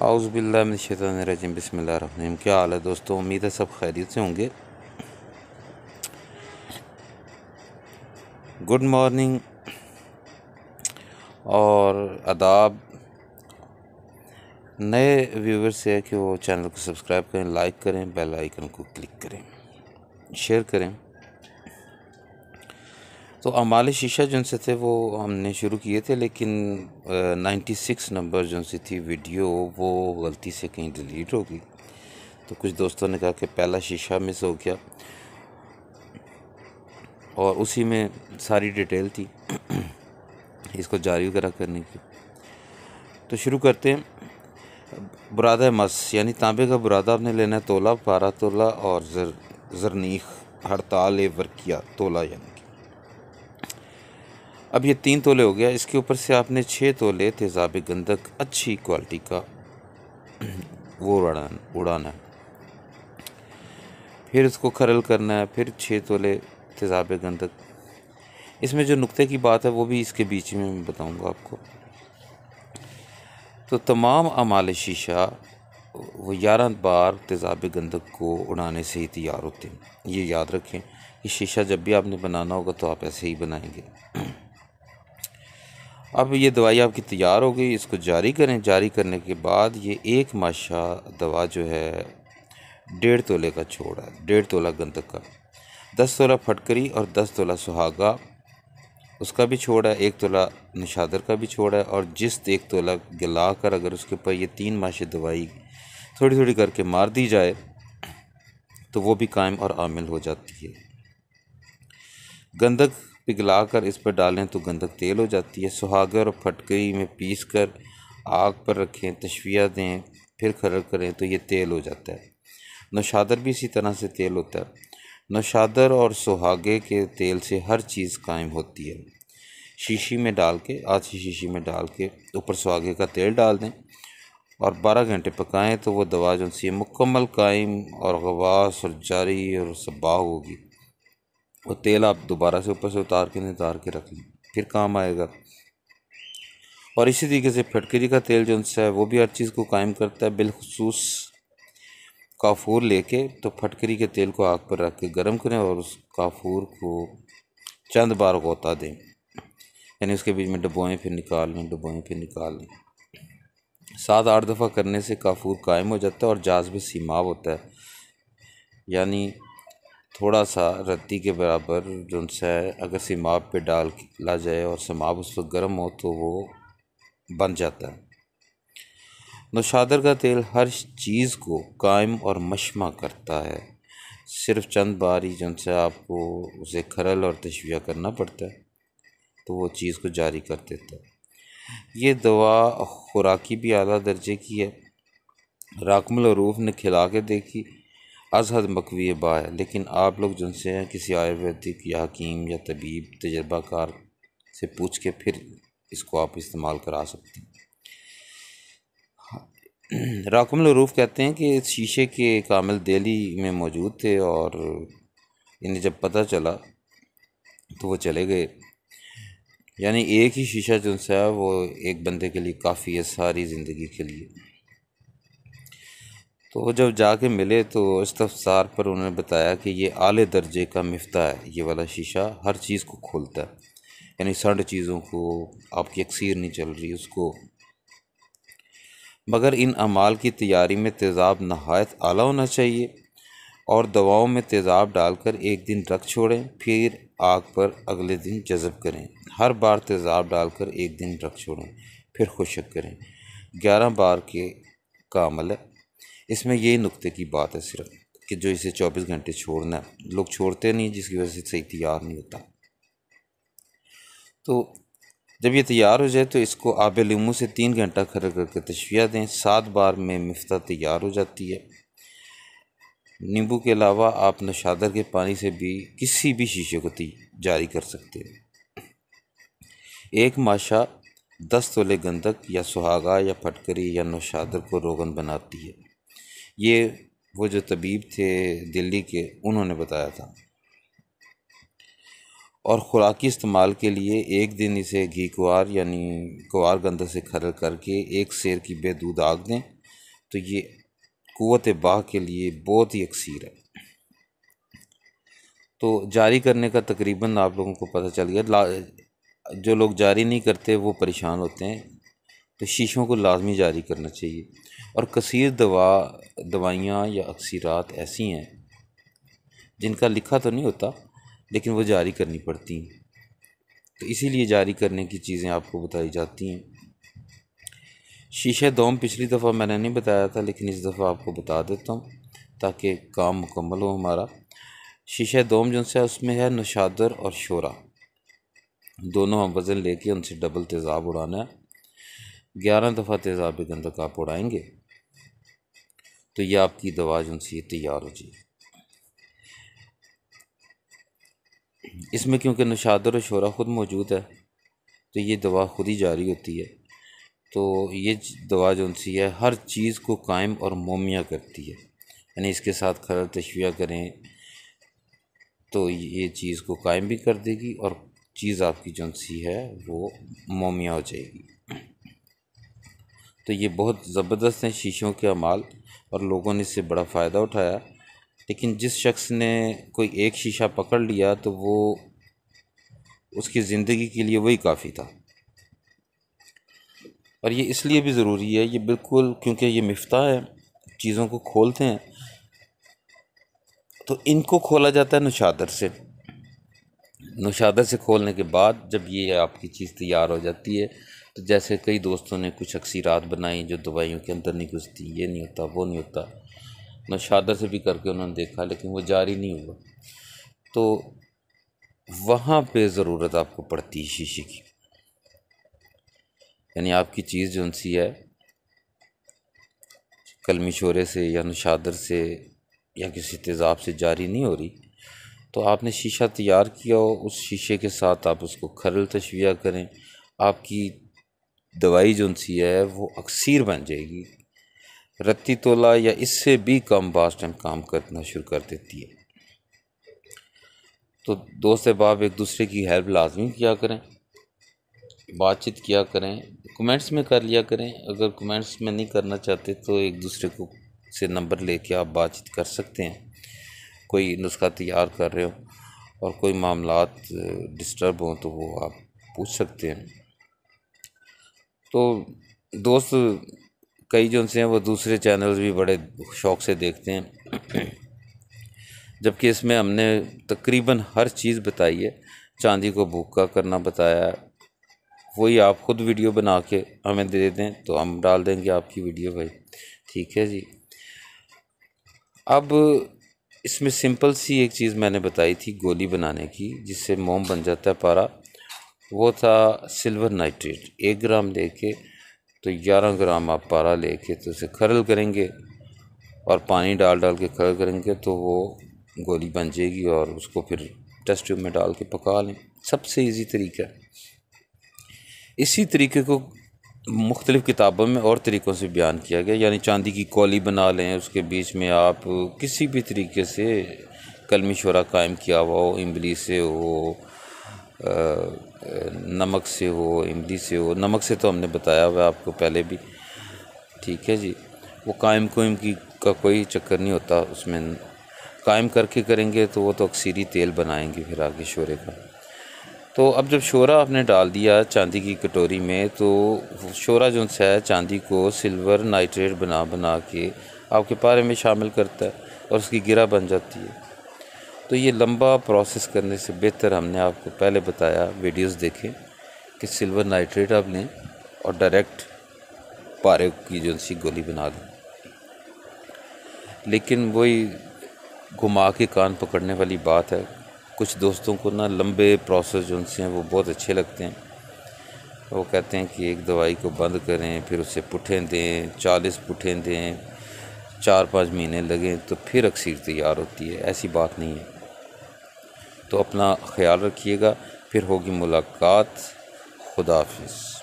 आउज़बिल्लाशतरजीम बसमीम क्या हाल है दोस्तों उम्मीद है सब खैरियत से होंगे गुड मॉर्निंग और आदाब नए व्यूवर से है कि वो चैनल को सब्सक्राइब करें लाइक करें बेल आइकन को क्लिक करें शेयर करें तो अमाल शीशा जो से थे वो हमने शुरू किए थे लेकिन नाइन्टी सिक्स नंबर जो थी वीडियो वो गलती से कहीं डिलीट हो गई तो कुछ दोस्तों ने कहा कि पहला शीशा मिस हो गया और उसी में सारी डिटेल थी इसको जारी वगैरह करने की तो शुरू करते हैं बुरादा मस यानी तांबे का बुरादा आपने लेना है तोला पारा तोला और जर जरनीख हड़ताल वर्किया तोला यानी अब ये तीन तोले हो गया इसके ऊपर से आपने छः तोले तेज़ाब गंदक अच्छी क्वालिटी का वो उड़ान उड़ाना है फिर उसको खरल करना है फिर छः तोले तेज़ाब गंदक इसमें जो नुक्ते की बात है वो भी इसके बीच में मैं बताऊँगा आपको तो तमाम अमाल शीशा वो ग्यारह बार तेज़ाब गंदक को उड़ाने से ही तैयार होते हैं ये याद रखें कि शीशा जब भी आपने बनाना होगा तो आप ऐसे ही बनाएंगे अब ये दवाई आपकी तैयार हो गई इसको जारी करें जारी करने के बाद ये एक माशा दवा जो है डेढ़ तोले का छोड़ है डेढ़ तोला गंदक का दस तोला फटकरी और दस तोला सुहागा उसका भी छोड़ा है एक तोला नशादर का भी छोड़ा है और जिस एक तोला गला कर अगर उसके ऊपर ये तीन माशे दवाई थोड़ी थोड़ी करके मार दी जाए तो वो भी कायम और आमिल हो जाती है गंदक पिघला कर इस पर डालें तो गंदक तेल हो जाती है सुहागर और फटकई में पीस कर आग पर रखें तशविया दें फिर खरल करें तो ये तेल हो जाता है नौशादर भी इसी तरह से तेल होता है नौशादर और सुहागे के तेल से हर चीज़ कायम होती है शीशी में डाल के आछी शीशी में डाल के ऊपर सुहागे का तेल डाल दें और 12 घंटे पकाएं तो वह दवा जो सी मुकम्मल कायम और गवास और जारी और सबाह होगी वो तेल आप दोबारा से ऊपर से उतार के उतार के रख लें फिर काम आएगा और इसी तरीके से फटकरी का तेल जो है वो भी हर चीज़ को कायम करता है बिलखसूस काफूर लेके तो फटकरी के तेल को आग पर रख के गर्म करें और उस काफूर को चंद बार गोता दें यानी उसके बीच में डबोएँ फिर निकाल लें डबोएँ फिर निकाल लें सात आठ दफ़ा करने से काफूर कायम हो जाता है और भी सीमाव होता है यानी थोड़ा सा रत्ती के बराबर जो है अगर सिमाब पे डाल ला जाए और सिमाब उस पर गर्म हो तो वो बन जाता है नौशादर का तेल हर चीज़ को कायम और मशमा करता है सिर्फ चंद बार ही जिनसे आपको उसे खरल और तशविया करना पड़ता है तो वो चीज़ को जारी कर देता है ये दवा खुराकी भी अली दर्जे की है राकमल रूफ ने खिला के देखी अजहद मकवी बा है लेकिन आप लोग जिनसे हैं किसी आयुर्वेदिक या हकीम या तबीब तजर्बाकार से पूछ के फिर इसको आप इस्तेमाल करा सकते हैं हाँ। राकम कहते हैं कि इस शीशे के कामिल दिल्ली में मौजूद थे और इन्हें जब पता चला तो वो चले गए यानी एक ही शीशा जो है वो एक बंदे के लिए काफ़ी है सारी ज़िंदगी के लिए तो वो जब जाके मिले तो इस्तफसार पर उन्होंने बताया कि ये आले दर्जे का मफ्ता है ये वाला शीशा हर चीज़ को खोलता है यानी सड़ चीज़ों को आपकी अक्सर नहीं चल रही उसको मगर इन अमाल की तैयारी में तेज़ाब नहायत आला होना चाहिए और दवाओं में तेज़ाब डालकर एक दिन रख छोड़ें फिर आग पर अगले दिन जज़ब करें हर बार तेज़ाब डालकर एक दिन रख छोड़ें फिर खुशक करें ग्यारह बार के कामल है इसमें ये नुक्ते की बात है सिर्फ कि जो इसे 24 घंटे छोड़ना लोग छोड़ते नहीं जिसकी वजह से सही तैयार नहीं होता तो जब ये तैयार हो जाए तो इसको आब लीमू से तीन घंटा खड़ा करके तशविया दें सात बार में मफ्ता तैयार हो जाती है नींबू के अलावा आप नशादर के पानी से भी किसी भी शीशे को जारी कर सकते हैं एक माशा दस तोले गंदक या सुहागा या फटकरी या नौशादर को रोगन बनाती है ये वो जो तबीब थे दिल्ली के उन्होंने बताया था और ख़ुराकी इस्तेमाल के लिए एक दिन इसे घी कुआर यानी कुआर गंदा से खरल करके एक शेर की बेदूध आग दें तो ये क़वत बाह के लिए बहुत ही अक्सर है तो जारी करने का तकरीबन आप लोगों को पता चल गया जो लोग जारी नहीं करते वो परेशान होते हैं तो शीशों को लाजमी जारी करना चाहिए और कसर दवा दवाइयाँ या अक्सरत ऐसी हैं जिनका लिखा तो नहीं होता लेकिन वो जारी करनी पड़ती हैं तो इसीलिए जारी करने की चीज़ें आपको बताई जाती हैं शीशे दोम पिछली दफ़ा मैंने नहीं बताया था लेकिन इस दफ़ा आपको बता देता हूँ ताकि काम मुकम्मल हो हमारा शीशे दोम जो है उसमें है नशादर और शोरा दोनों हम वज़न लेके उनसे डबल तेज़ाब उड़ाना है ग्यारह दफ़ा तेज़ाब गंदक आप उड़ाएंगे तो ये आपकी दवा जो सी तैयार हो जाए इसमें क्योंकि नशादर और शोरा ख़ुद मौजूद है तो ये दवा ख़ुद ही जारी होती है तो ये दवा जो सी है हर चीज़ को कायम और मोमिया करती है यानी इसके साथ खलर तशविया करें तो ये चीज़ को कायम भी कर देगी और चीज़ आपकी जो सी है वो मोमिया हो जाएगी तो ये बहुत ज़बरदस्त हैं शीशों के अमाल और लोगों ने इससे बड़ा फ़ायदा उठाया लेकिन जिस शख्स ने कोई एक शीशा पकड़ लिया तो वो उसकी ज़िंदगी के लिए वही काफ़ी था और ये इसलिए भी ज़रूरी है ये बिल्कुल क्योंकि ये मफ्ता है चीज़ों को खोलते हैं तो इनको खोला जाता है नुशादर से नौशादा से खोलने के बाद जब ये आपकी चीज़ तैयार हो जाती है तो जैसे कई दोस्तों ने कुछ अक्सीरात बनाई जो दवाइयों के अंदर नहीं घुसती ये नहीं होता वो नहीं होता नौशादा से भी करके उन्होंने देखा लेकिन वो जारी नहीं हुआ तो वहाँ पे ज़रूरत आपको पड़ती है शीशे की यानी आपकी चीज़ जो सी है कलमी शोरे से या नशादर से या किसी तेज़ाब से जारी नहीं हो रही तो आपने शीशा तैयार किया हो उस शीशे के साथ आप उसको खरल तशविया करें आपकी दवाई जो सी है वो अक्सर बन जाएगी रत्ती तोला या इससे भी कम बास टाइम काम करना शुरू कर देती है तो दोस्त बाप एक दूसरे की हेल्प लाजमी किया करें बातचीत किया करें कमेंट्स में कर लिया करें अगर कमेंट्स में नहीं करना चाहते तो एक दूसरे को से नंबर लेके आप बातचीत कर सकते हैं कोई नुस्खा तैयार कर रहे हो और कोई मामला डिस्टर्ब हों तो वो आप पूछ सकते हैं तो दोस्त कई जो उनसे हैं वो दूसरे चैनल्स भी बड़े शौक़ से देखते हैं जबकि इसमें हमने तकरीबन हर चीज़ बताई है चांदी को भूखा करना बताया वही आप ख़ुद वीडियो बना के हमें दे दें तो हम डाल देंगे आपकी वीडियो भाई ठीक है जी अब इसमें सिंपल सी एक चीज़ मैंने बताई थी गोली बनाने की जिससे मोम बन जाता है पारा वो था सिल्वर नाइट्रेट एक ग्राम लेके तो ग्यारह ग्राम आप पारा लेके तो उसे खरल करेंगे और पानी डाल डाल के खरल करेंगे तो वो गोली बन जाएगी और उसको फिर टेस्ट ट्यूब में डाल के पका लें सबसे ईजी तरीका इसी तरीके को मुख्तलिफ़ किताबों में और तरीक़ों से बयान किया गया यानी चांदी की कौली बना लें उसके बीच में आप किसी भी तरीके से कलमी शुरा कायम किया हुआ हो इमली से हो नमक से हो इमली से हो नमक से तो हमने बताया हुआ आपको पहले भी ठीक है जी वो कायम कोयम की का कोई चक्कर नहीं होता उसमें कायम करके करेंगे तो वो तो अक्सरी तेल बनाएंगे फिर आगे शोरे का तो अब जब शोरा आपने डाल दिया चांदी की कटोरी में तो शोरा जो है चांदी को सिल्वर नाइट्रेट बना बना के आपके पारे में शामिल करता है और उसकी गिरा बन जाती है तो ये लंबा प्रोसेस करने से बेहतर हमने आपको पहले बताया वीडियोस देखें कि सिल्वर नाइट्रेट आप लें और डायरेक्ट पारे की जो सी गोली बना दें लेकिन वही घुमा के कान पकड़ने वाली बात है कुछ दोस्तों को ना लंबे प्रोसेस जो उनसे हैं वो बहुत अच्छे लगते हैं वो कहते हैं कि एक दवाई को बंद करें फिर उसे पुठें दें चालीस पुठें दें चार पाँच महीने लगें तो फिर अक्सर तैयार होती है ऐसी बात नहीं है तो अपना ख्याल रखिएगा फिर होगी मुलाकात खुदाफिज़